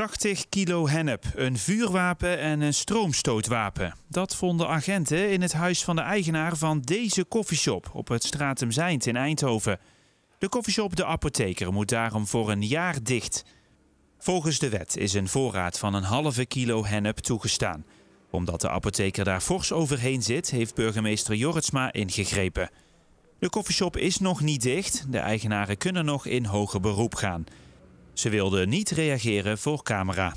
80 kilo hennep, een vuurwapen en een stroomstootwapen. Dat vonden agenten in het huis van de eigenaar van deze koffieshop op het Stratum in Eindhoven. De koffieshop De Apotheker moet daarom voor een jaar dicht. Volgens de wet is een voorraad van een halve kilo hennep toegestaan. Omdat de apotheker daar fors overheen zit, heeft burgemeester Jorritsma ingegrepen. De koffieshop is nog niet dicht, de eigenaren kunnen nog in hoger beroep gaan. Ze wilde niet reageren voor camera.